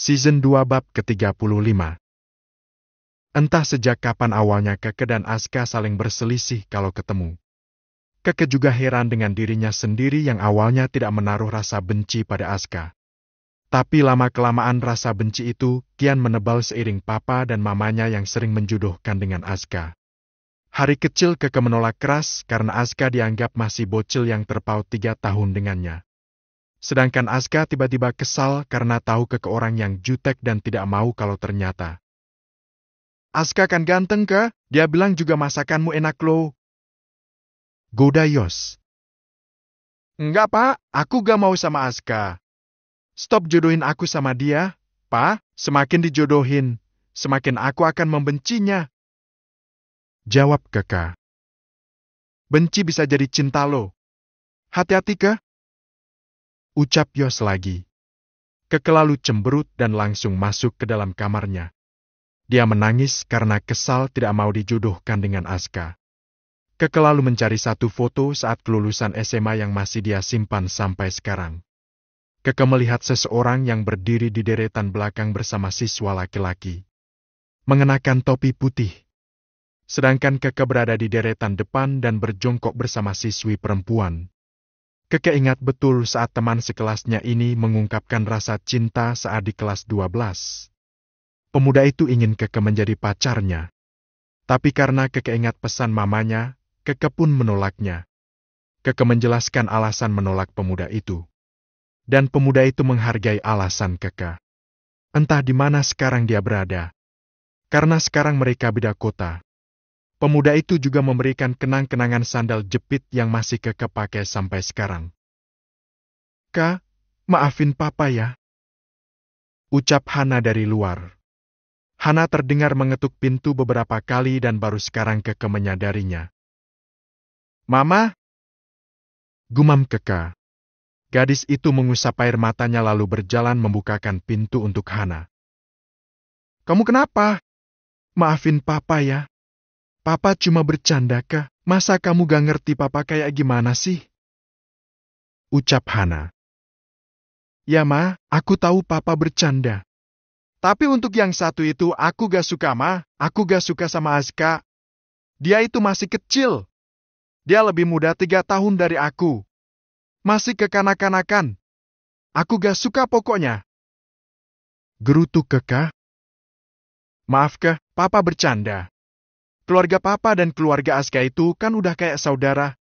Season 2 bab ke-35 Entah sejak kapan awalnya Keke dan Aska saling berselisih kalau ketemu. Keke juga heran dengan dirinya sendiri yang awalnya tidak menaruh rasa benci pada Aska. Tapi lama-kelamaan rasa benci itu kian menebal seiring papa dan mamanya yang sering menjuduhkan dengan Aska. Hari kecil Keke menolak keras karena Aska dianggap masih bocil yang terpaut tiga tahun dengannya. Sedangkan Aska tiba-tiba kesal karena tahu ke orang yang jutek dan tidak mau kalau ternyata. Aska kan ganteng ke? Dia bilang juga masakanmu enak lo. Goda Yos. Enggak pak, aku gak mau sama Aska. Stop jodohin aku sama dia, pak. Semakin dijodohin, semakin aku akan membencinya. Jawab Keka. Benci bisa jadi cinta lo. Hati-hati ke, ucap Yos lagi. Kekelalu cemberut dan langsung masuk ke dalam kamarnya. Dia menangis karena kesal tidak mau dijodohkan dengan Aska. Kekelalu mencari satu foto saat kelulusan SMA yang masih dia simpan sampai sekarang. Keke melihat seseorang yang berdiri di deretan belakang bersama siswa laki-laki. Mengenakan topi putih. Sedangkan Keke berada di deretan depan dan berjongkok bersama siswi perempuan. Keke ingat betul saat teman sekelasnya ini mengungkapkan rasa cinta saat di kelas 12. Pemuda itu ingin Keke menjadi pacarnya. Tapi karena Keke ingat pesan mamanya, Keke pun menolaknya. Keke menjelaskan alasan menolak pemuda itu. Dan pemuda itu menghargai alasan Keke. Entah di mana sekarang dia berada. Karena sekarang mereka beda kota. Pemuda itu juga memberikan kenang-kenangan sandal jepit yang masih keke pakai sampai sekarang. Kak, maafin papa ya. Ucap Hana dari luar. Hana terdengar mengetuk pintu beberapa kali dan baru sekarang keke menyadarinya. Mama? Gumam keka. Gadis itu mengusap air matanya lalu berjalan membukakan pintu untuk Hana. Kamu kenapa? Maafin papa ya. Papa cuma bercanda kah? Masa kamu gak ngerti papa kayak gimana sih? Ucap Hana. Ya ma, aku tahu papa bercanda. Tapi untuk yang satu itu aku gak suka ma, aku gak suka sama Aska. Dia itu masih kecil. Dia lebih muda tiga tahun dari aku. Masih kekanak-kanakan. Aku gak suka pokoknya. Gerutu kekah? Maaf kah, papa bercanda. Keluarga papa dan keluarga Aska itu kan udah kayak saudara.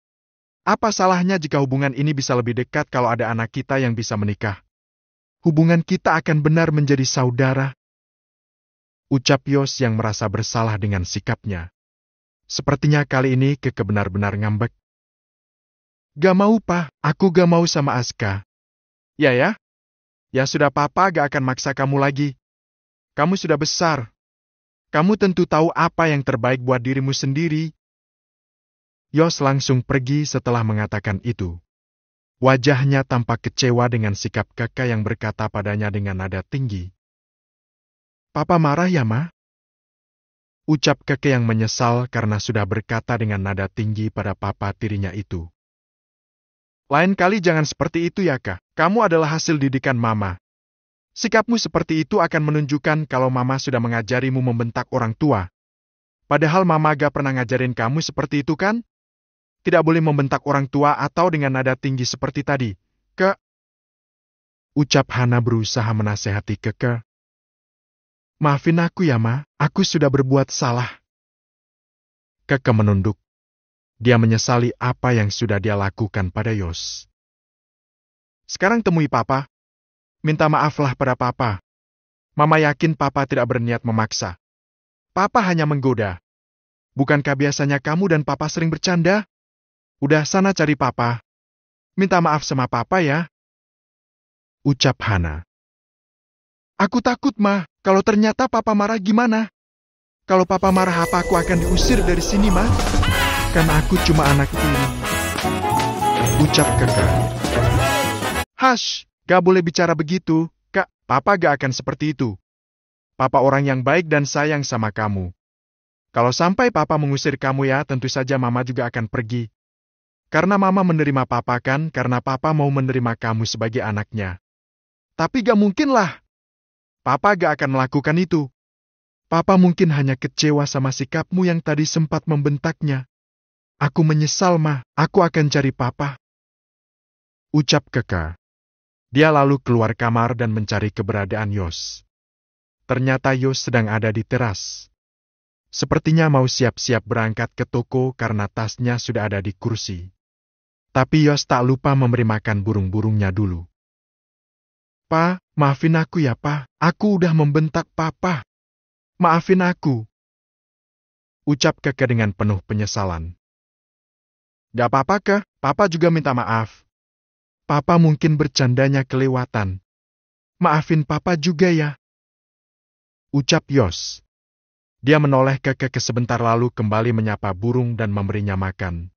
Apa salahnya jika hubungan ini bisa lebih dekat kalau ada anak kita yang bisa menikah? Hubungan kita akan benar menjadi saudara. Ucap Yos yang merasa bersalah dengan sikapnya. Sepertinya kali ini Keke benar-benar ngambek. Gak mau, Pa. Aku gak mau sama Aska. Ya, ya? Ya sudah, Papa gak akan maksa kamu lagi. Kamu sudah besar, kamu tentu tahu apa yang terbaik buat dirimu sendiri. Yos langsung pergi setelah mengatakan itu. Wajahnya tampak kecewa dengan sikap kakak yang berkata padanya dengan nada tinggi. Papa marah ya, Ma? Ucap kakek yang menyesal karena sudah berkata dengan nada tinggi pada papa tirinya itu. Lain kali jangan seperti itu ya, Kak. Kamu adalah hasil didikan Mama. Sikapmu seperti itu akan menunjukkan kalau mama sudah mengajarimu membentak orang tua. Padahal mama gak pernah ngajarin kamu seperti itu kan? Tidak boleh membentak orang tua atau dengan nada tinggi seperti tadi. Ke. Ucap Hana berusaha menasehati Keke. Maafin aku ya ma, aku sudah berbuat salah. Keke menunduk. Dia menyesali apa yang sudah dia lakukan pada Yos. Sekarang temui papa, minta maaflah pada papa. Mama yakin papa tidak berniat memaksa. Papa hanya menggoda. Bukankah biasanya kamu dan papa sering bercanda? Udah sana cari papa. Minta maaf sama papa ya. Ucap Hana. Aku takut, mah, Kalau ternyata papa marah gimana? Kalau papa marah apa aku akan diusir dari sini, Ma? Karena aku cuma anak ini. Ucap kakak. Hush. Gak boleh bicara begitu, kak, papa gak akan seperti itu. Papa orang yang baik dan sayang sama kamu. Kalau sampai papa mengusir kamu ya, tentu saja mama juga akan pergi. Karena mama menerima papa kan, karena papa mau menerima kamu sebagai anaknya. Tapi gak mungkin lah. Papa gak akan melakukan itu. Papa mungkin hanya kecewa sama sikapmu yang tadi sempat membentaknya. Aku menyesal, Ma. Aku akan cari papa. Ucap Keka. Dia lalu keluar kamar dan mencari keberadaan Yos. Ternyata Yos sedang ada di teras. Sepertinya mau siap-siap berangkat ke toko karena tasnya sudah ada di kursi. Tapi Yos tak lupa memberi makan burung-burungnya dulu. Pa, maafin aku ya pa, aku udah membentak papa. Maafin aku. Ucap keke dengan penuh penyesalan. Gak apa-apa ke, papa juga minta maaf. Papa mungkin bercandanya kelewatan. Maafin Papa juga ya. Ucap Yos. Dia menoleh ke keke sebentar lalu kembali menyapa burung dan memberinya makan.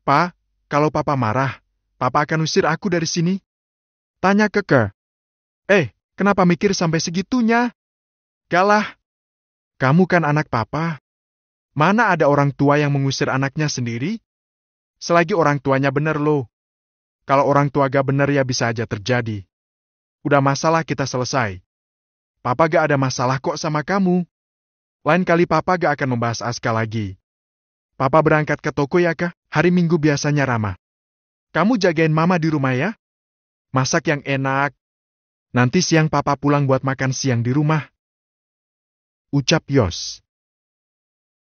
Pa, kalau Papa marah, Papa akan usir aku dari sini. Tanya keke. Eh, kenapa mikir sampai segitunya? Galah. Kamu kan anak Papa. Mana ada orang tua yang mengusir anaknya sendiri? Selagi orang tuanya benar loh, kalau orang tua gak bener ya bisa aja terjadi. Udah masalah kita selesai. Papa gak ada masalah kok sama kamu. Lain kali papa gak akan membahas Aska lagi. Papa berangkat ke toko ya kah? Hari Minggu biasanya ramah. Kamu jagain mama di rumah ya? Masak yang enak. Nanti siang papa pulang buat makan siang di rumah. Ucap Yos.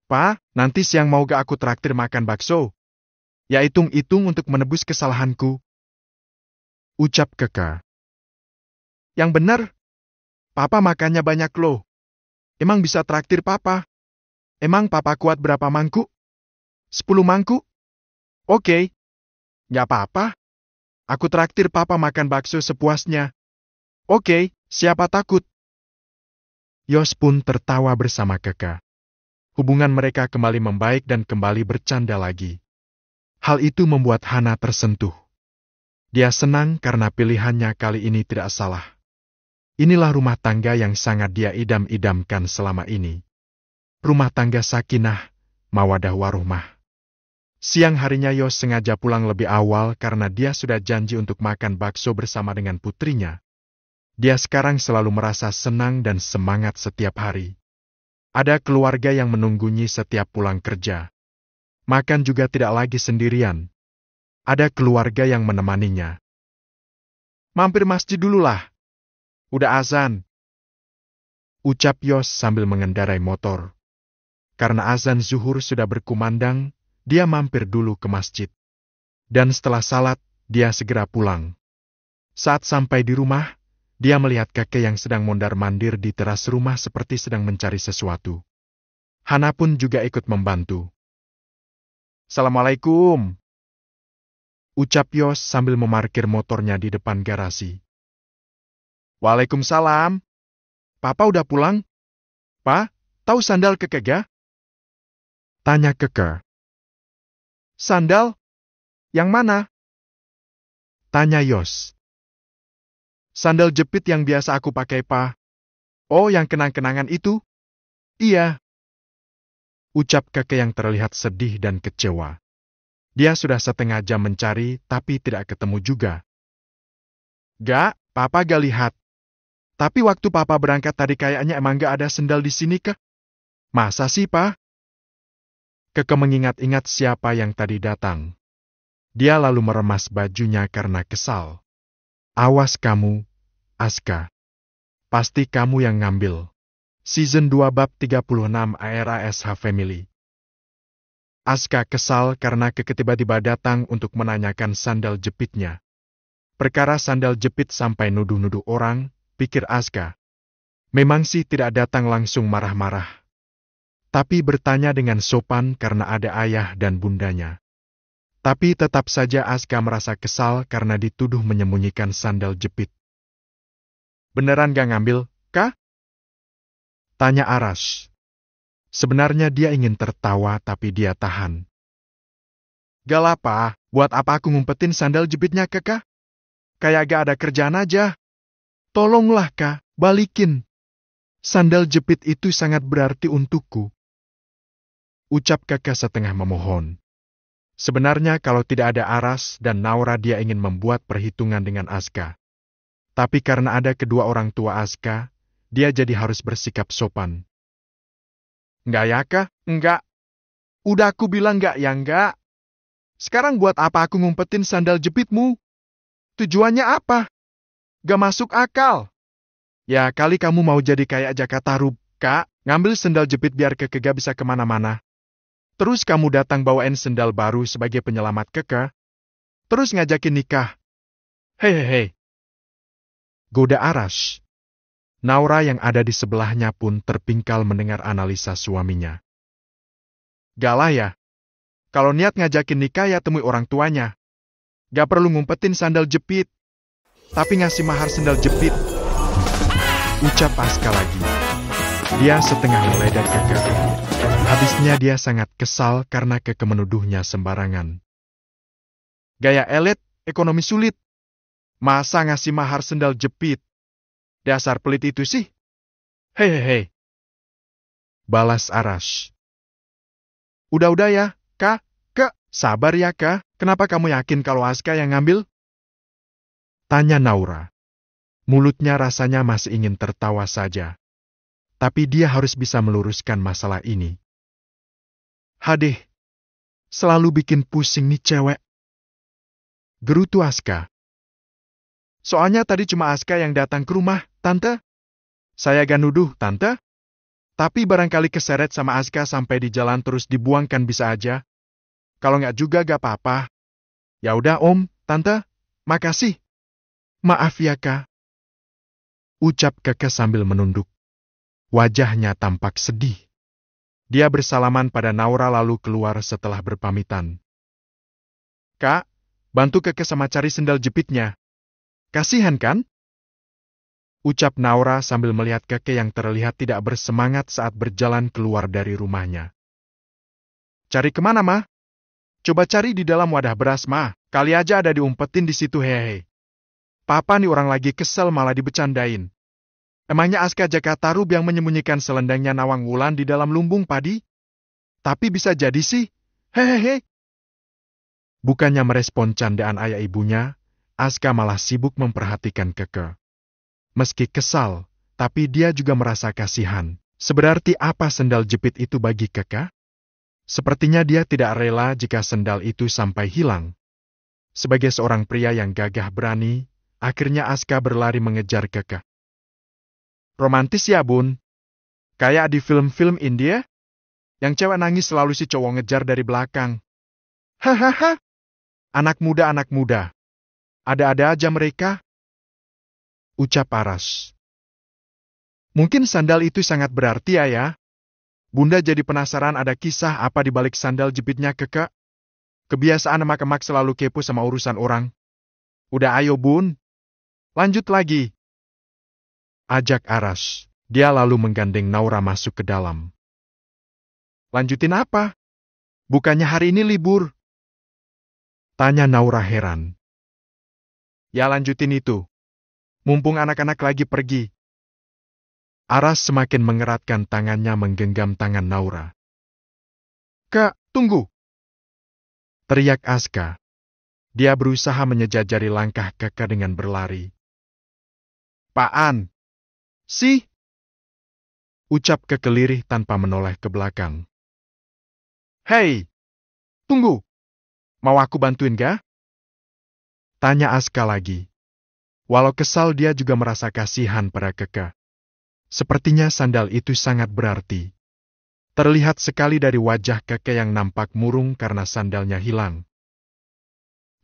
Pa, nanti siang mau gak aku traktir makan bakso? Ya hitung-hitung untuk menebus kesalahanku ucap Keka. Yang benar, papa makannya banyak loh. Emang bisa traktir papa? Emang papa kuat berapa mangkuk? Sepuluh mangkuk? Oke. Okay. Nggak apa-apa. Aku traktir papa makan bakso sepuasnya. Oke, okay, siapa takut? Yos pun tertawa bersama Keka. Hubungan mereka kembali membaik dan kembali bercanda lagi. Hal itu membuat Hana tersentuh. Dia senang karena pilihannya kali ini tidak salah. Inilah rumah tangga yang sangat dia idam-idamkan selama ini. Rumah tangga sakinah, mawadah waruhmah. Siang harinya Yos sengaja pulang lebih awal karena dia sudah janji untuk makan bakso bersama dengan putrinya. Dia sekarang selalu merasa senang dan semangat setiap hari. Ada keluarga yang menunggunya setiap pulang kerja. Makan juga tidak lagi sendirian, ada keluarga yang menemaninya. Mampir masjid dululah. Udah azan. Ucap Yos sambil mengendarai motor. Karena azan zuhur sudah berkumandang, dia mampir dulu ke masjid. Dan setelah salat, dia segera pulang. Saat sampai di rumah, dia melihat kakek yang sedang mondar-mandir di teras rumah seperti sedang mencari sesuatu. Hana pun juga ikut membantu. Assalamualaikum ucap Yos sambil memarkir motornya di depan garasi. Waalaikumsalam. Papa udah pulang? Pa, tahu sandal keke ga? Tanya keke. Sandal? Yang mana? Tanya Yos. Sandal jepit yang biasa aku pakai, Pa. Oh, yang kenang-kenangan itu? Iya. Ucap keke yang terlihat sedih dan kecewa. Dia sudah setengah jam mencari, tapi tidak ketemu juga. Gak, papa gak lihat. Tapi waktu papa berangkat tadi kayaknya emang gak ada sendal di sini ke? Masa sih, pa? Keke mengingat-ingat siapa yang tadi datang. Dia lalu meremas bajunya karena kesal. Awas kamu, Aska. Pasti kamu yang ngambil. Season 2 Bab 36 ARASH Family Aska kesal karena keketiba-tiba datang untuk menanyakan sandal jepitnya. Perkara sandal jepit sampai nuduh-nuduh orang, pikir Aska. Memang sih tidak datang langsung marah-marah. Tapi bertanya dengan sopan karena ada ayah dan bundanya. Tapi tetap saja Aska merasa kesal karena dituduh menyembunyikan sandal jepit. Beneran gak ngambil, kah? Tanya Aras. Sebenarnya dia ingin tertawa tapi dia tahan. Galapa, buat apa aku ngumpetin sandal jepitnya kakak? Kayak gak ada kerjaan aja. Tolonglah kak, balikin. Sandal jepit itu sangat berarti untukku. Ucap kakak setengah memohon. Sebenarnya kalau tidak ada Aras dan Naura dia ingin membuat perhitungan dengan Aska. Tapi karena ada kedua orang tua Aska, dia jadi harus bersikap sopan. Enggak ya kah? Enggak. Udah aku bilang enggak ya enggak. Sekarang buat apa aku ngumpetin sandal jepitmu? Tujuannya apa? Gak masuk akal. Ya kali kamu mau jadi kayak Jakarta Rub, kak. Ngambil sandal jepit biar gak bisa kemana-mana. Terus kamu datang bawain sandal baru sebagai penyelamat keke. Terus ngajakin nikah. Hehehe. Goda Aras. Naura yang ada di sebelahnya pun terpingkal mendengar analisa suaminya. Galah ya. Kalau niat ngajakin nikah ya temui orang tuanya. Gak perlu ngumpetin sandal jepit. Tapi ngasih mahar sandal jepit. Ucap Aska lagi. Dia setengah meledak kakak. Habisnya dia sangat kesal karena kekemenuduhnya sembarangan. Gaya elit, ekonomi sulit. Masa ngasih mahar sendal jepit? Dasar pelit itu sih. Hehehe. Balas Arash. Udah-udah ya, Kak. Kak, sabar ya, Kak. Kenapa kamu yakin kalau Aska yang ngambil? Tanya Naura. Mulutnya rasanya masih ingin tertawa saja. Tapi dia harus bisa meluruskan masalah ini. Hadeh, selalu bikin pusing nih cewek. Gerutu Aska. Soalnya tadi cuma Aska yang datang ke rumah. Tante? Saya gak nuduh, Tante. Tapi barangkali keseret sama Aska sampai di jalan terus dibuangkan bisa aja. Kalau nggak juga gak apa-apa. Ya udah Om, Tante, makasih. Maaf ya Kak. Ucap Keke sambil menunduk. Wajahnya tampak sedih. Dia bersalaman pada Naura lalu keluar setelah berpamitan. Kak, bantu Keke sama cari sendal jepitnya. Kasihan kan? ucap Naura sambil melihat kakek yang terlihat tidak bersemangat saat berjalan keluar dari rumahnya. Cari kemana, mah? Coba cari di dalam wadah beras, mah. Kali aja ada diumpetin di situ, hehehe. Papa nih orang lagi kesel malah dibecandain. Emangnya Aska Jakarta Rub yang menyembunyikan selendangnya Nawang Wulan di dalam lumbung padi? Tapi bisa jadi sih, hehehe. Bukannya merespon candaan ayah ibunya, Aska malah sibuk memperhatikan keke. Meski kesal, tapi dia juga merasa kasihan. Seberarti apa sendal jepit itu bagi Keka? Sepertinya dia tidak rela jika sendal itu sampai hilang. Sebagai seorang pria yang gagah berani, akhirnya Aska berlari mengejar Keka. Romantis ya bun. Kayak di film-film India? Yang cewek nangis selalu si cowok ngejar dari belakang. Hahaha. anak muda-anak muda. Ada-ada aja mereka ucap Aras. Mungkin sandal itu sangat berarti ya Bunda jadi penasaran ada kisah apa di balik sandal jepitnya keke. Kebiasaan emak-emak selalu kepo sama urusan orang. Udah ayo bun. Lanjut lagi. Ajak Aras. Dia lalu menggandeng Naura masuk ke dalam. Lanjutin apa? Bukannya hari ini libur? Tanya Naura heran. Ya lanjutin itu mumpung anak-anak lagi pergi. Aras semakin mengeratkan tangannya menggenggam tangan Naura. Kak, tunggu! Teriak Aska. Dia berusaha menyejajari langkah kakak dengan berlari. Paan! Sih! Ucap kekelirih tanpa menoleh ke belakang. Hei! Tunggu! Mau aku bantuin gak? Tanya Aska lagi. Walau kesal dia juga merasa kasihan pada Keke. Sepertinya sandal itu sangat berarti. Terlihat sekali dari wajah Keke yang nampak murung karena sandalnya hilang.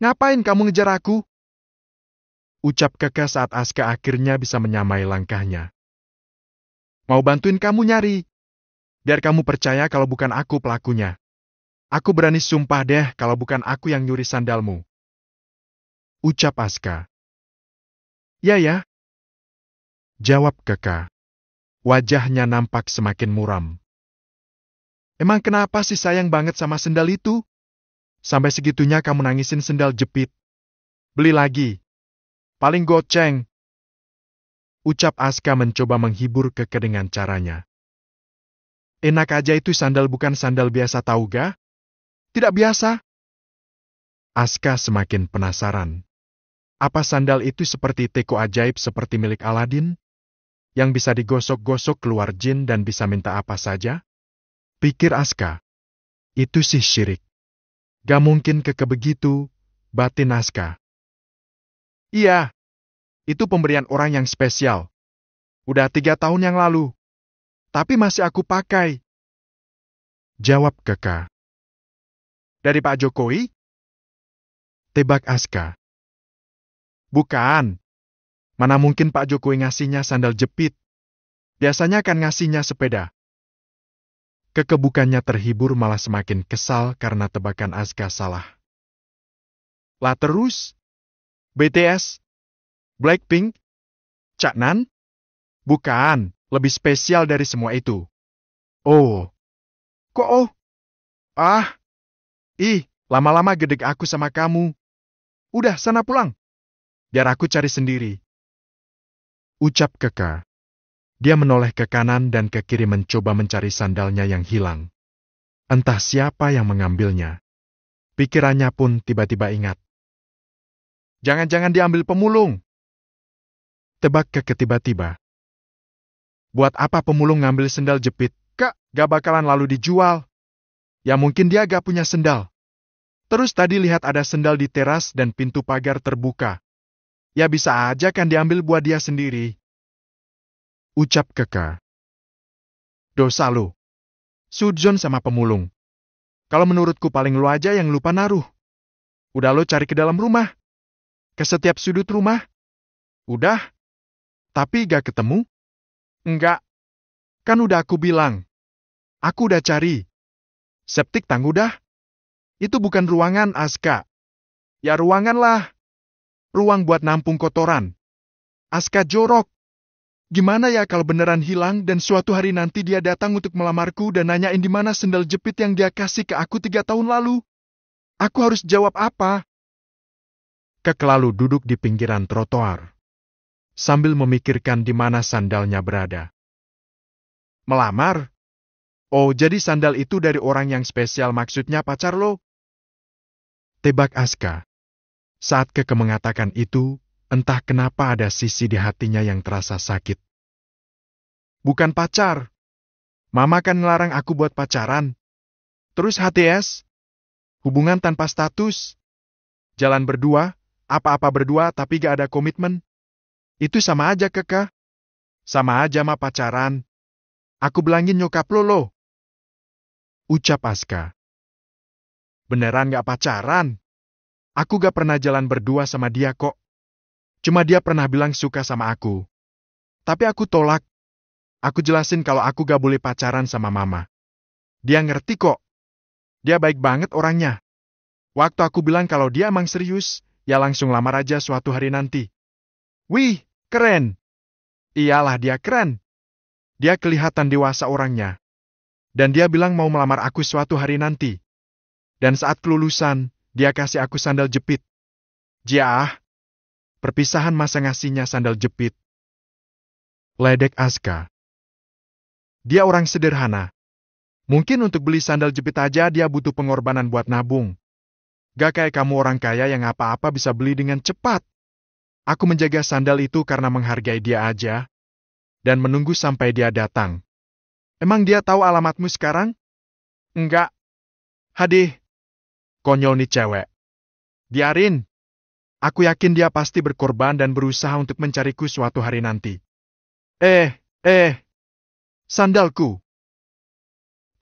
Ngapain kamu ngejar aku? Ucap Keke saat Aska akhirnya bisa menyamai langkahnya. Mau bantuin kamu nyari. Biar kamu percaya kalau bukan aku pelakunya. Aku berani sumpah deh kalau bukan aku yang nyuri sandalmu. Ucap Aska. Ya ya. Jawab Keka. Wajahnya nampak semakin muram. Emang kenapa sih sayang banget sama sendal itu? Sampai segitunya kamu nangisin sendal jepit. Beli lagi. Paling goceng. Ucap Aska mencoba menghibur Keke dengan caranya. Enak aja itu sandal bukan sandal biasa tau ga? Tidak biasa. Aska semakin penasaran. Apa sandal itu seperti teko ajaib seperti milik Aladin? Yang bisa digosok-gosok keluar jin dan bisa minta apa saja? Pikir Aska. Itu sih syirik. Gak mungkin keke begitu, batin Aska. Iya, itu pemberian orang yang spesial. Udah tiga tahun yang lalu. Tapi masih aku pakai. Jawab keka. Dari Pak Jokowi? Tebak Aska. Bukan. Mana mungkin Pak Jokowi ngasihnya sandal jepit. Biasanya kan ngasihnya sepeda. Kekebukannya terhibur malah semakin kesal karena tebakan Azka salah. Lah terus? BTS? Blackpink? Caknan? Bukan, lebih spesial dari semua itu. Oh. Kok oh? Ah. Ih, lama-lama gedeg aku sama kamu. Udah, sana pulang. Biar aku cari sendiri. Ucap Keka. Dia menoleh ke kanan dan ke kiri mencoba mencari sandalnya yang hilang. Entah siapa yang mengambilnya. Pikirannya pun tiba-tiba ingat. Jangan-jangan diambil pemulung. Tebak Keke tiba-tiba. Buat apa pemulung ngambil sendal jepit? Kak, gak bakalan lalu dijual. Ya mungkin dia gak punya sendal. Terus tadi lihat ada sendal di teras dan pintu pagar terbuka. Ya bisa aja kan diambil buat dia sendiri. Ucap Keka. Dosa lu. Sudjon sama pemulung. Kalau menurutku paling lu aja yang lupa naruh. Udah lo cari ke dalam rumah. Ke setiap sudut rumah. Udah. Tapi gak ketemu? Enggak. Kan udah aku bilang. Aku udah cari. Septik tangguh dah. Itu bukan ruangan, Aska. Ya ruangan lah ruang buat nampung kotoran. Aska jorok. Gimana ya kalau beneran hilang dan suatu hari nanti dia datang untuk melamarku dan nanyain di mana sendal jepit yang dia kasih ke aku tiga tahun lalu? Aku harus jawab apa? Kek lalu duduk di pinggiran trotoar. Sambil memikirkan di mana sandalnya berada. Melamar? Oh, jadi sandal itu dari orang yang spesial maksudnya pacar lo? Tebak Aska. Saat Keke mengatakan itu, entah kenapa ada sisi di hatinya yang terasa sakit. Bukan pacar. Mama kan larang aku buat pacaran. Terus HTS? Hubungan tanpa status? Jalan berdua, apa-apa berdua tapi gak ada komitmen? Itu sama aja Keke. Sama aja mah pacaran. Aku belangin nyokap lo lo. Ucap Aska. Beneran gak pacaran? Aku gak pernah jalan berdua sama dia kok. Cuma dia pernah bilang suka sama aku. Tapi aku tolak. Aku jelasin kalau aku gak boleh pacaran sama mama. Dia ngerti kok. Dia baik banget orangnya. Waktu aku bilang kalau dia emang serius, ya langsung lamar aja suatu hari nanti. Wih, keren. Iyalah dia keren. Dia kelihatan dewasa orangnya. Dan dia bilang mau melamar aku suatu hari nanti. Dan saat kelulusan, dia kasih aku sandal jepit. Jiah. Perpisahan masa ngasihnya sandal jepit. Ledek Aska. Dia orang sederhana. Mungkin untuk beli sandal jepit aja dia butuh pengorbanan buat nabung. Gak kayak kamu orang kaya yang apa-apa bisa beli dengan cepat. Aku menjaga sandal itu karena menghargai dia aja. Dan menunggu sampai dia datang. Emang dia tahu alamatmu sekarang? Enggak. Hadih, Konyol nih cewek. Biarin. Aku yakin dia pasti berkorban dan berusaha untuk mencariku suatu hari nanti. Eh, eh. Sandalku.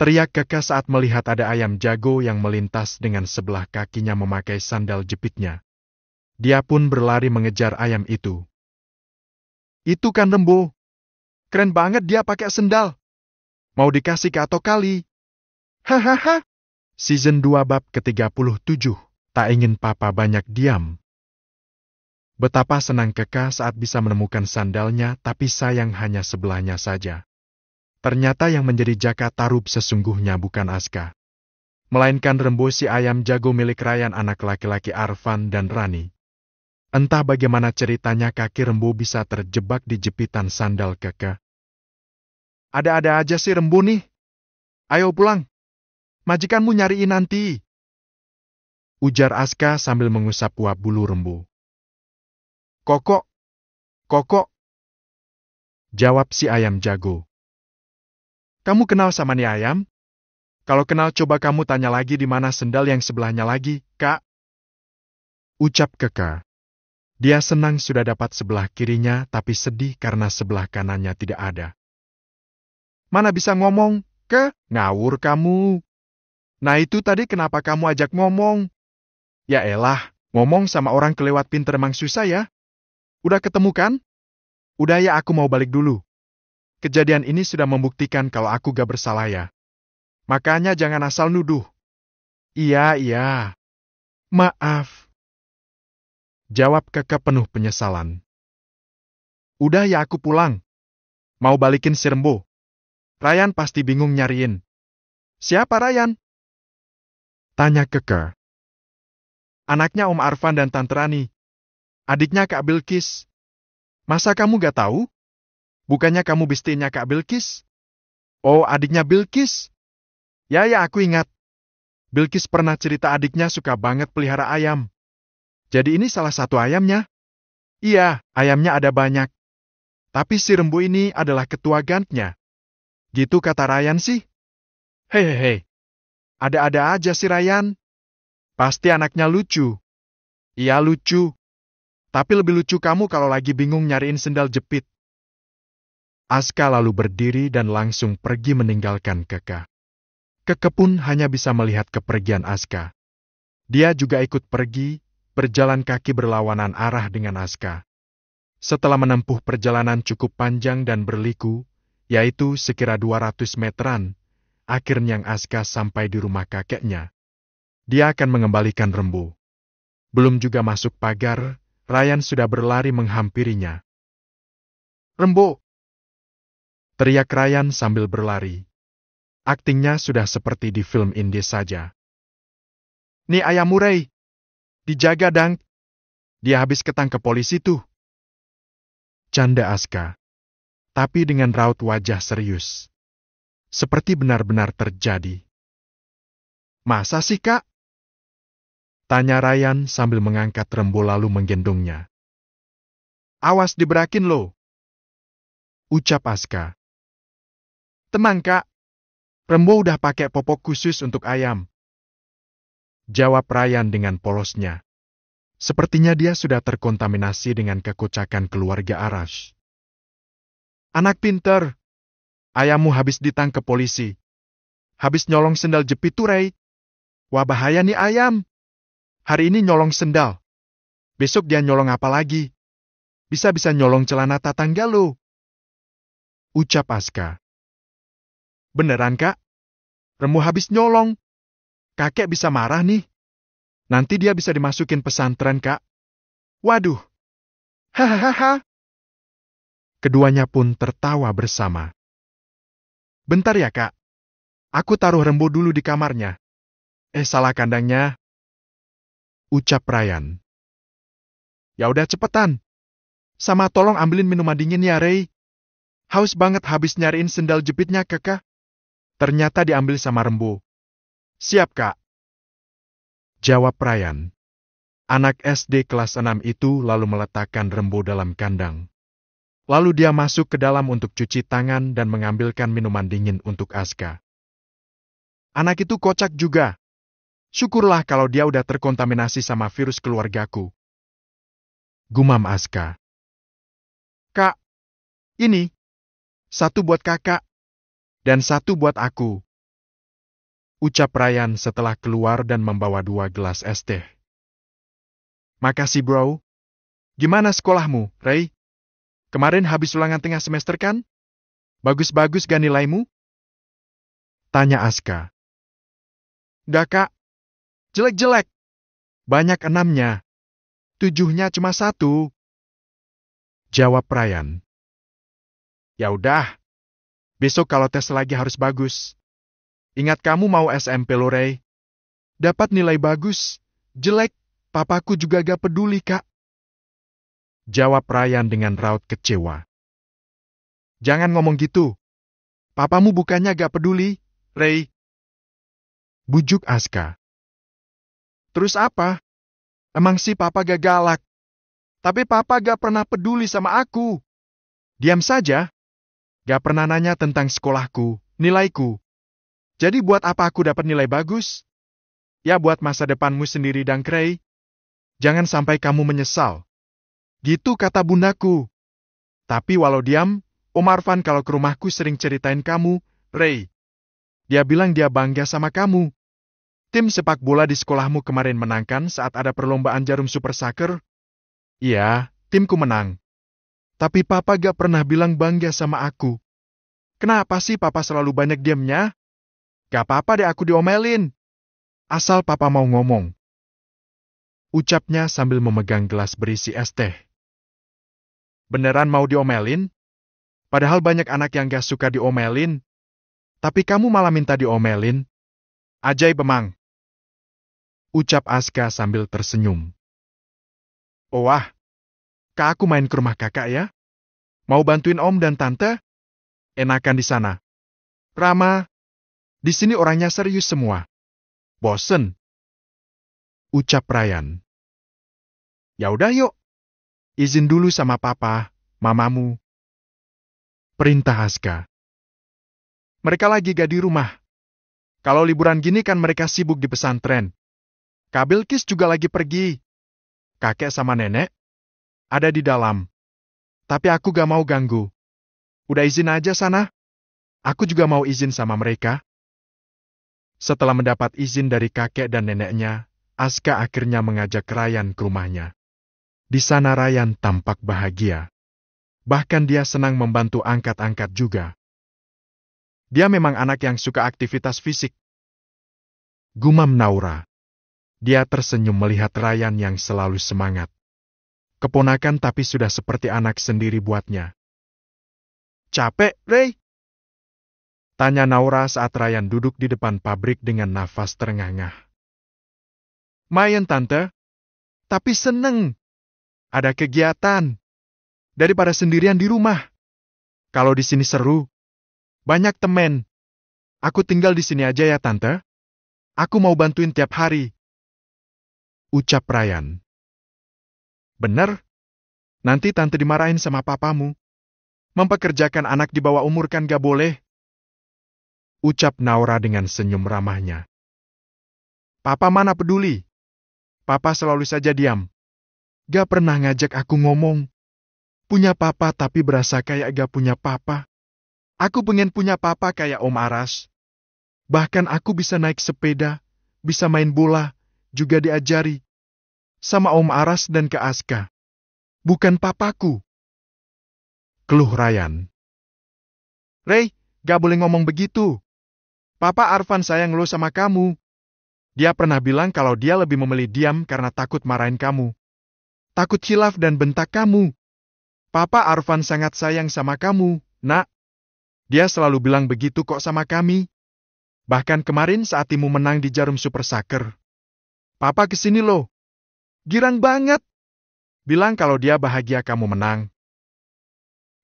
Teriak kakak saat melihat ada ayam jago yang melintas dengan sebelah kakinya memakai sandal jepitnya. Dia pun berlari mengejar ayam itu. Itu kan Rembo. Keren banget dia pakai sendal. Mau dikasih ke atau kali? Hahaha. Season 2 bab ke-37, tak ingin papa banyak diam. Betapa senang Keka saat bisa menemukan sandalnya tapi sayang hanya sebelahnya saja. Ternyata yang menjadi jaka tarub sesungguhnya bukan Aska. Melainkan rembo si ayam jago milik Rayan anak laki-laki Arfan dan Rani. Entah bagaimana ceritanya kaki rembu bisa terjebak di jepitan sandal keke. Ada-ada aja sih rembu nih. Ayo pulang, Majikanmu nyariin nanti. Ujar Aska sambil mengusap uap bulu rembu. Kokok, kokok. Jawab si ayam jago. Kamu kenal sama nih ayam? Kalau kenal coba kamu tanya lagi di mana sendal yang sebelahnya lagi, kak. Ucap keka. Dia senang sudah dapat sebelah kirinya tapi sedih karena sebelah kanannya tidak ada. Mana bisa ngomong, ke, ngawur kamu. Nah itu tadi kenapa kamu ajak ngomong? Ya elah, ngomong sama orang kelewat pinter emang susah ya. Udah ketemu kan? Udah ya aku mau balik dulu. Kejadian ini sudah membuktikan kalau aku gak bersalah ya. Makanya jangan asal nuduh. Iya, iya. Maaf. Jawab kakak penuh penyesalan. Udah ya aku pulang. Mau balikin si Ryan pasti bingung nyariin. Siapa Ryan? Tanya Keke. Anaknya Om Arfan dan Tantrani. Adiknya Kak Bilkis. Masa kamu gak tahu? Bukannya kamu bistinya Kak Bilkis? Oh, adiknya Bilkis? Ya, ya, aku ingat. Bilkis pernah cerita adiknya suka banget pelihara ayam. Jadi ini salah satu ayamnya? Iya, ayamnya ada banyak. Tapi si Rembu ini adalah ketua gantnya. Gitu kata Ryan sih. Hehehe, ada-ada aja si Ryan. Pasti anaknya lucu. Iya lucu. Tapi lebih lucu kamu kalau lagi bingung nyariin sendal jepit. Aska lalu berdiri dan langsung pergi meninggalkan Keke. Keke pun hanya bisa melihat kepergian Aska. Dia juga ikut pergi, berjalan kaki berlawanan arah dengan Aska. Setelah menempuh perjalanan cukup panjang dan berliku, yaitu sekira 200 meteran, Akhirnya yang Aska sampai di rumah kakeknya. Dia akan mengembalikan rembu. Belum juga masuk pagar, Ryan sudah berlari menghampirinya. Rembu! Teriak Ryan sambil berlari. Aktingnya sudah seperti di film indie saja. Nih ayam murai! Dijaga, Dang! Dia habis ketangkep polisi tuh. Canda Aska. Tapi dengan raut wajah serius. Seperti benar-benar terjadi. Masa sih kak? Tanya Ryan sambil mengangkat Rembo lalu menggendongnya. Awas diberakin lo. Ucap Aska. Tenang kak. Rembo udah pakai popok khusus untuk ayam. Jawab Ryan dengan polosnya. Sepertinya dia sudah terkontaminasi dengan kekocakan keluarga Arash. Anak pinter, Ayahmu habis ditangkap polisi. Habis nyolong sendal jepit Ray. Wah bahaya nih ayam. Hari ini nyolong sendal. Besok dia nyolong apa lagi? Bisa-bisa nyolong celana tatangga lo. Ucap Aska. Beneran kak? Remu habis nyolong. Kakek bisa marah nih. Nanti dia bisa dimasukin pesantren kak. Waduh. Hahaha. Keduanya pun tertawa bersama. Bentar ya kak. Aku taruh rembo dulu di kamarnya. Eh salah kandangnya. Ucap Ryan. Ya udah cepetan. Sama tolong ambilin minuman dingin ya Ray. Haus banget habis nyariin sendal jepitnya kakak. Ternyata diambil sama rembo. Siap kak. Jawab Ryan. Anak SD kelas 6 itu lalu meletakkan rembo dalam kandang. Lalu dia masuk ke dalam untuk cuci tangan dan mengambilkan minuman dingin untuk Aska. Anak itu kocak juga. Syukurlah kalau dia udah terkontaminasi sama virus keluargaku. Gumam Aska. Kak, ini. Satu buat kakak. Dan satu buat aku. Ucap Ryan setelah keluar dan membawa dua gelas es teh. Makasih bro. Gimana sekolahmu, Ray? Kemarin habis ulangan tengah semester kan? Bagus-bagus gak nilaimu? Tanya Aska. Dah kak. Jelek-jelek. Banyak enamnya. Tujuhnya cuma satu. Jawab Ryan. Ya udah. Besok kalau tes lagi harus bagus. Ingat kamu mau SMP Lorey. Dapat nilai bagus, jelek, papaku juga gak peduli kak. Jawab Ryan dengan raut kecewa. Jangan ngomong gitu. Papamu bukannya gak peduli, Ray. Bujuk Aska. Terus apa? Emang si papa gak galak. Tapi papa gak pernah peduli sama aku. Diam saja. Gak pernah nanya tentang sekolahku, nilaiku. Jadi buat apa aku dapat nilai bagus? Ya buat masa depanmu sendiri dan Ray. Jangan sampai kamu menyesal. Gitu kata bundaku. Tapi walau diam, Om Arfan kalau ke rumahku sering ceritain kamu, Ray. Dia bilang dia bangga sama kamu. Tim sepak bola di sekolahmu kemarin menangkan saat ada perlombaan jarum super soccer. Iya, timku menang. Tapi papa gak pernah bilang bangga sama aku. Kenapa sih papa selalu banyak diamnya? Gak apa-apa deh aku diomelin. Asal papa mau ngomong. Ucapnya sambil memegang gelas berisi es teh. Beneran mau diomelin? Padahal banyak anak yang gak suka diomelin. Tapi kamu malah minta diomelin. Ajaib emang. Ucap Aska sambil tersenyum. Oh ah. kak aku main ke rumah kakak ya? Mau bantuin om dan tante? Enakan di sana. Rama, di sini orangnya serius semua. Bosen. Ucap Ryan. Yaudah yuk, Izin dulu sama papa, mamamu. Perintah Aska. Mereka lagi gak di rumah. Kalau liburan gini kan mereka sibuk di pesantren. Kabilkis juga lagi pergi. Kakek sama nenek ada di dalam. Tapi aku gak mau ganggu. Udah izin aja sana. Aku juga mau izin sama mereka. Setelah mendapat izin dari kakek dan neneknya, Aska akhirnya mengajak Ryan ke rumahnya. Di sana Ryan tampak bahagia. Bahkan dia senang membantu angkat-angkat juga. Dia memang anak yang suka aktivitas fisik. Gumam Naura. Dia tersenyum melihat Ryan yang selalu semangat. Keponakan tapi sudah seperti anak sendiri buatnya. Capek, Ray? Tanya Naura saat Ryan duduk di depan pabrik dengan nafas terengah-engah. Mayan, Tante. Tapi seneng, ada kegiatan. Daripada sendirian di rumah. Kalau di sini seru. Banyak temen. Aku tinggal di sini aja ya, Tante. Aku mau bantuin tiap hari. Ucap Ryan. Bener. Nanti Tante dimarahin sama papamu. Mempekerjakan anak di bawah umur kan gak boleh. Ucap Naura dengan senyum ramahnya. Papa mana peduli? Papa selalu saja diam. Gak pernah ngajak aku ngomong. Punya papa tapi berasa kayak gak punya papa. Aku pengen punya papa kayak Om Aras. Bahkan aku bisa naik sepeda, bisa main bola, juga diajari. Sama Om Aras dan ke Aska. Bukan papaku. Keluh Ryan. Ray, gak boleh ngomong begitu. Papa Arvan sayang lo sama kamu. Dia pernah bilang kalau dia lebih memilih diam karena takut marahin kamu takut hilaf dan bentak kamu. Papa Arvan sangat sayang sama kamu, nak. Dia selalu bilang begitu kok sama kami. Bahkan kemarin saat timu menang di jarum super saker. Papa kesini loh. Girang banget. Bilang kalau dia bahagia kamu menang.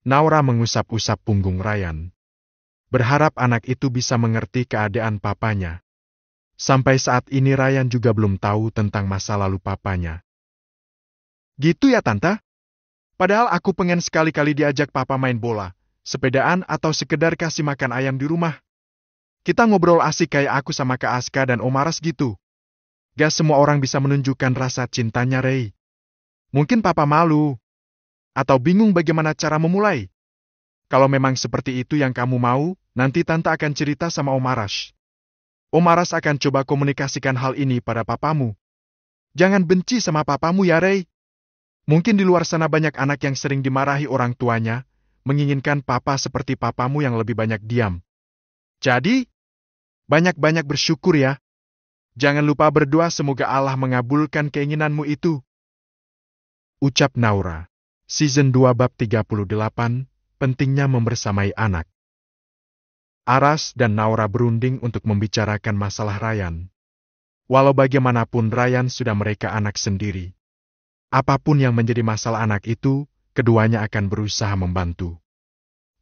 Naura mengusap-usap punggung Ryan. Berharap anak itu bisa mengerti keadaan papanya. Sampai saat ini Ryan juga belum tahu tentang masa lalu papanya. Gitu ya Tante? Padahal aku pengen sekali-kali diajak papa main bola, sepedaan atau sekedar kasih makan ayam di rumah. Kita ngobrol asik kayak aku sama Kak Aska dan Omaras gitu. Gak semua orang bisa menunjukkan rasa cintanya Ray. Mungkin papa malu. Atau bingung bagaimana cara memulai. Kalau memang seperti itu yang kamu mau, nanti tante akan cerita sama Omaras. Omaras akan coba komunikasikan hal ini pada papamu. Jangan benci sama papamu ya Ray. Mungkin di luar sana banyak anak yang sering dimarahi orang tuanya, menginginkan papa seperti papamu yang lebih banyak diam. Jadi, banyak-banyak bersyukur ya. Jangan lupa berdoa semoga Allah mengabulkan keinginanmu itu. Ucap Naura. Season 2 bab 38, pentingnya membersamai anak. Aras dan Naura berunding untuk membicarakan masalah Ryan. Walau bagaimanapun Ryan sudah mereka anak sendiri. Apapun yang menjadi masalah anak itu, keduanya akan berusaha membantu.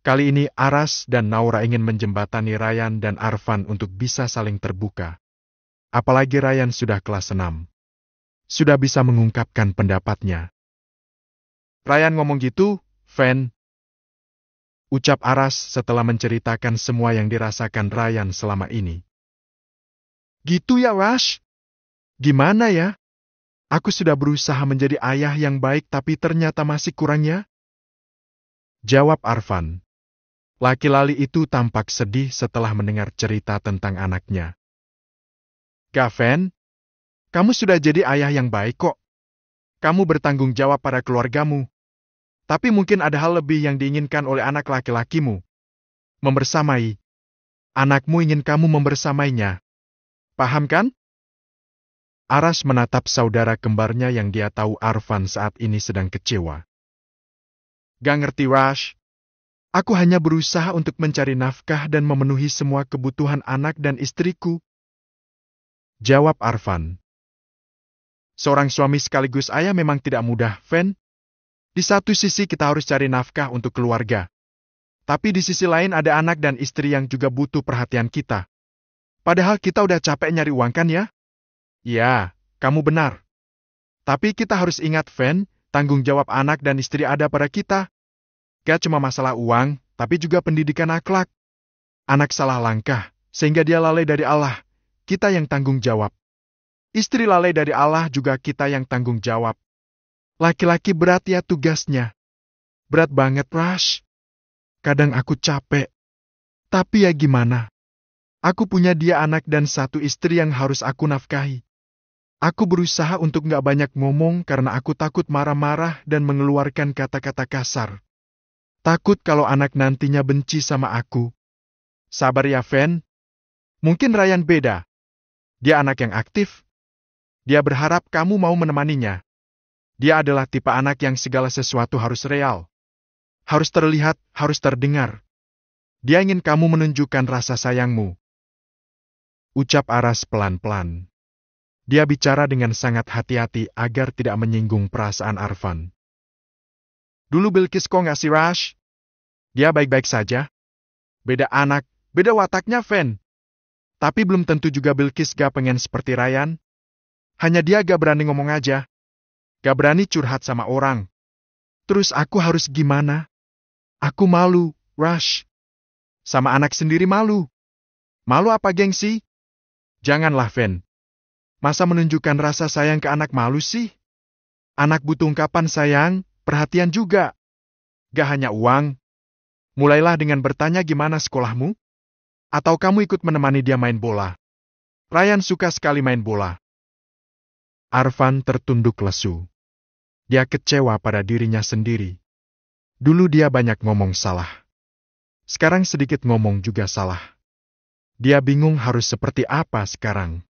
Kali ini Aras dan Naura ingin menjembatani Ryan dan Arvan untuk bisa saling terbuka. Apalagi Ryan sudah kelas 6. Sudah bisa mengungkapkan pendapatnya. Ryan ngomong gitu, Fan. Ucap Aras setelah menceritakan semua yang dirasakan Ryan selama ini. Gitu ya, Rush? Gimana ya? Aku sudah berusaha menjadi ayah yang baik tapi ternyata masih kurangnya? Jawab Arfan. Laki-laki itu tampak sedih setelah mendengar cerita tentang anaknya. Gaven, kamu sudah jadi ayah yang baik kok. Kamu bertanggung jawab pada keluargamu. Tapi mungkin ada hal lebih yang diinginkan oleh anak laki-lakimu. Membersamai. Anakmu ingin kamu membersamainya. Paham kan? Aras menatap saudara kembarnya yang dia tahu Arvan saat ini sedang kecewa. Gak ngerti Rash. Aku hanya berusaha untuk mencari nafkah dan memenuhi semua kebutuhan anak dan istriku. Jawab Arvan. Seorang suami sekaligus ayah memang tidak mudah, Fen. Di satu sisi kita harus cari nafkah untuk keluarga. Tapi di sisi lain ada anak dan istri yang juga butuh perhatian kita. Padahal kita udah capek nyari uang kan ya? Ya, kamu benar. Tapi kita harus ingat, Van, tanggung jawab anak dan istri ada pada kita. Gak cuma masalah uang, tapi juga pendidikan akhlak. Anak salah langkah, sehingga dia lalai dari Allah. Kita yang tanggung jawab. Istri lalai dari Allah juga kita yang tanggung jawab. Laki-laki berat ya tugasnya. Berat banget, Rush. Kadang aku capek. Tapi ya gimana? Aku punya dia anak dan satu istri yang harus aku nafkahi. Aku berusaha untuk nggak banyak ngomong karena aku takut marah-marah dan mengeluarkan kata-kata kasar. Takut kalau anak nantinya benci sama aku. Sabar ya, Ven. Mungkin Ryan beda. Dia anak yang aktif. Dia berharap kamu mau menemaninya. Dia adalah tipe anak yang segala sesuatu harus real. Harus terlihat, harus terdengar. Dia ingin kamu menunjukkan rasa sayangmu. Ucap Aras pelan-pelan. Dia bicara dengan sangat hati-hati agar tidak menyinggung perasaan Arvan. Dulu Bilkis kok ngasih rush? Dia baik-baik saja. Beda anak, beda wataknya Fen. Tapi belum tentu juga Bilkis gak pengen seperti Ryan. Hanya dia gak berani ngomong aja. Gak berani curhat sama orang. Terus aku harus gimana? Aku malu, Rush. Sama anak sendiri malu. Malu apa gengsi? Janganlah, Fen. Masa menunjukkan rasa sayang ke anak malu sih? Anak butuh ungkapan sayang, perhatian juga. Gak hanya uang. Mulailah dengan bertanya gimana sekolahmu? Atau kamu ikut menemani dia main bola? Ryan suka sekali main bola. Arvan tertunduk lesu. Dia kecewa pada dirinya sendiri. Dulu dia banyak ngomong salah. Sekarang sedikit ngomong juga salah. Dia bingung harus seperti apa sekarang.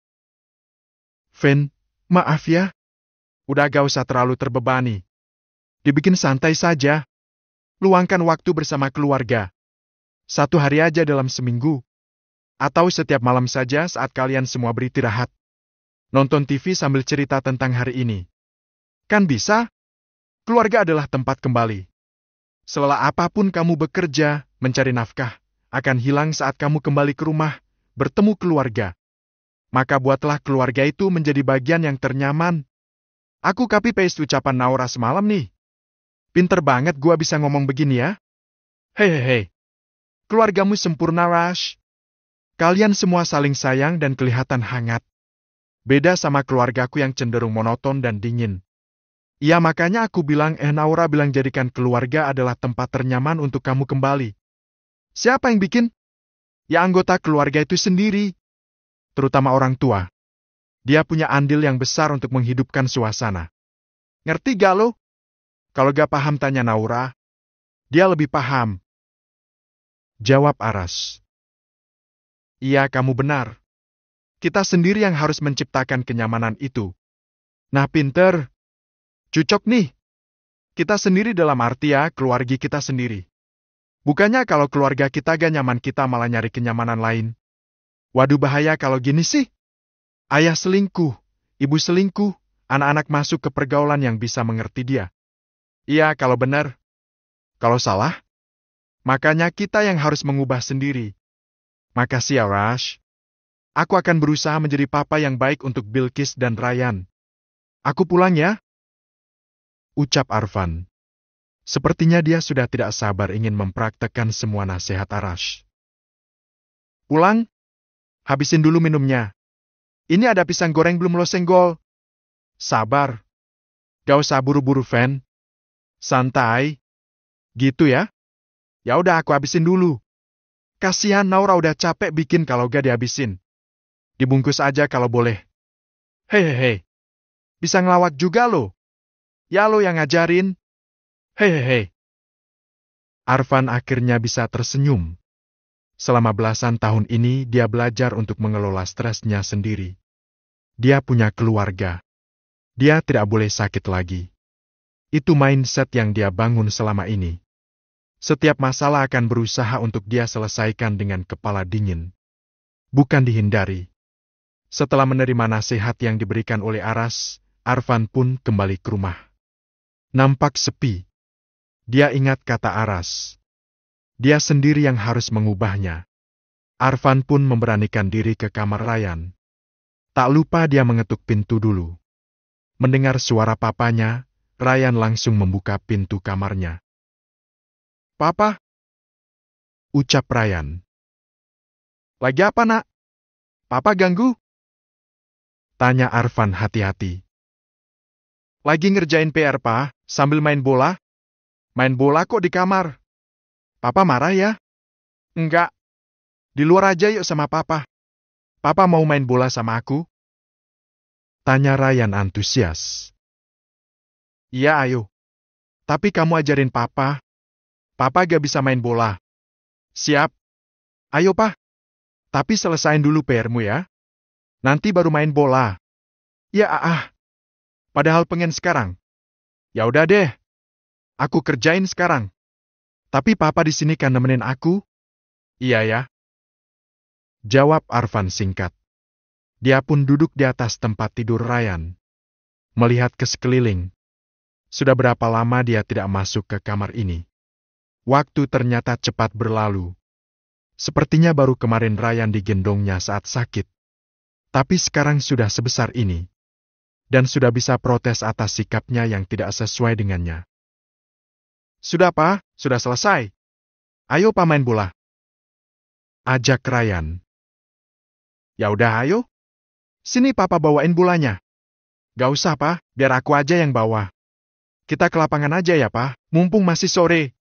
Fen, maaf ya. Udah gak usah terlalu terbebani. Dibikin santai saja. Luangkan waktu bersama keluarga. Satu hari aja dalam seminggu. Atau setiap malam saja saat kalian semua beristirahat. Nonton TV sambil cerita tentang hari ini. Kan bisa? Keluarga adalah tempat kembali. Seolah apapun kamu bekerja, mencari nafkah, akan hilang saat kamu kembali ke rumah, bertemu keluarga maka buatlah keluarga itu menjadi bagian yang ternyaman. Aku copy paste ucapan Naura semalam nih. Pinter banget gua bisa ngomong begini ya. Hehehe. Keluargamu sempurna, Rush. Kalian semua saling sayang dan kelihatan hangat. Beda sama keluargaku yang cenderung monoton dan dingin. Ya makanya aku bilang eh Naura bilang jadikan keluarga adalah tempat ternyaman untuk kamu kembali. Siapa yang bikin? Ya anggota keluarga itu sendiri terutama orang tua. Dia punya andil yang besar untuk menghidupkan suasana. Ngerti gak lo? Kalau gak paham tanya Naura. Dia lebih paham. Jawab Aras. Iya kamu benar. Kita sendiri yang harus menciptakan kenyamanan itu. Nah pinter. Cucok nih. Kita sendiri dalam arti ya keluarga kita sendiri. Bukannya kalau keluarga kita gak nyaman kita malah nyari kenyamanan lain. Waduh bahaya kalau gini sih. Ayah selingkuh, ibu selingkuh, anak-anak masuk ke pergaulan yang bisa mengerti dia. Iya kalau benar. Kalau salah, makanya kita yang harus mengubah sendiri. Makasih ya Rash. Aku akan berusaha menjadi papa yang baik untuk Bilkis dan Ryan. Aku pulang ya. Ucap Arvan. Sepertinya dia sudah tidak sabar ingin mempraktekkan semua nasihat Arash. Pulang, Habisin dulu minumnya. Ini ada pisang goreng belum lo senggol. Sabar. Gak usah buru-buru, Van. Santai. Gitu ya? Ya udah aku habisin dulu. Kasihan Naura udah capek bikin kalau gak dihabisin. Dibungkus aja kalau boleh. Hehehe. Bisa ngelawak juga lo. Ya lo yang ngajarin. Hehehe. Arvan akhirnya bisa tersenyum Selama belasan tahun ini dia belajar untuk mengelola stresnya sendiri. Dia punya keluarga. Dia tidak boleh sakit lagi. Itu mindset yang dia bangun selama ini. Setiap masalah akan berusaha untuk dia selesaikan dengan kepala dingin. Bukan dihindari. Setelah menerima nasihat yang diberikan oleh Aras, Arvan pun kembali ke rumah. Nampak sepi. Dia ingat kata Aras. Dia sendiri yang harus mengubahnya. Arfan pun memberanikan diri ke kamar Ryan. Tak lupa dia mengetuk pintu dulu. Mendengar suara papanya, Ryan langsung membuka pintu kamarnya. Papa? Ucap Ryan. Lagi apa nak? Papa ganggu? Tanya Arfan hati-hati. Lagi ngerjain PR, Pa, sambil main bola? Main bola kok di kamar? Papa marah ya? Enggak. Di luar aja yuk sama papa. Papa mau main bola sama aku? Tanya Ryan antusias. Iya ayo. Tapi kamu ajarin papa. Papa gak bisa main bola. Siap. Ayo pak. Tapi selesain dulu pr ya. Nanti baru main bola. Ya ah. Padahal pengen sekarang. Ya udah deh. Aku kerjain sekarang. Tapi papa di sini kan nemenin aku? Iya ya. Jawab Arvan singkat. Dia pun duduk di atas tempat tidur Ryan. Melihat ke sekeliling. Sudah berapa lama dia tidak masuk ke kamar ini. Waktu ternyata cepat berlalu. Sepertinya baru kemarin Ryan digendongnya saat sakit. Tapi sekarang sudah sebesar ini dan sudah bisa protes atas sikapnya yang tidak sesuai dengannya. Sudah, Pak. Sudah selesai. Ayo pamain bola. Ajak Ryan. Ya udah ayo. Sini papa bawain bolanya. Gak usah, pa, Biar aku aja yang bawa. Kita ke lapangan aja ya, pa, Mumpung masih sore.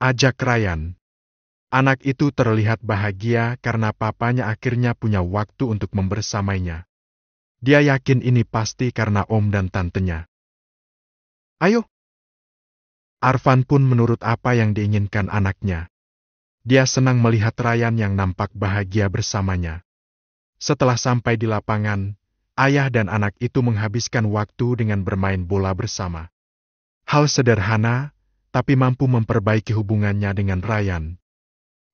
Ajak Ryan. Anak itu terlihat bahagia karena papanya akhirnya punya waktu untuk membersamainya. Dia yakin ini pasti karena om dan tantenya. Ayo, Arfan pun menurut apa yang diinginkan anaknya. Dia senang melihat Ryan yang nampak bahagia bersamanya. Setelah sampai di lapangan, ayah dan anak itu menghabiskan waktu dengan bermain bola bersama. Hal sederhana, tapi mampu memperbaiki hubungannya dengan Ryan.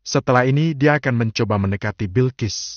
Setelah ini dia akan mencoba mendekati Bilkis.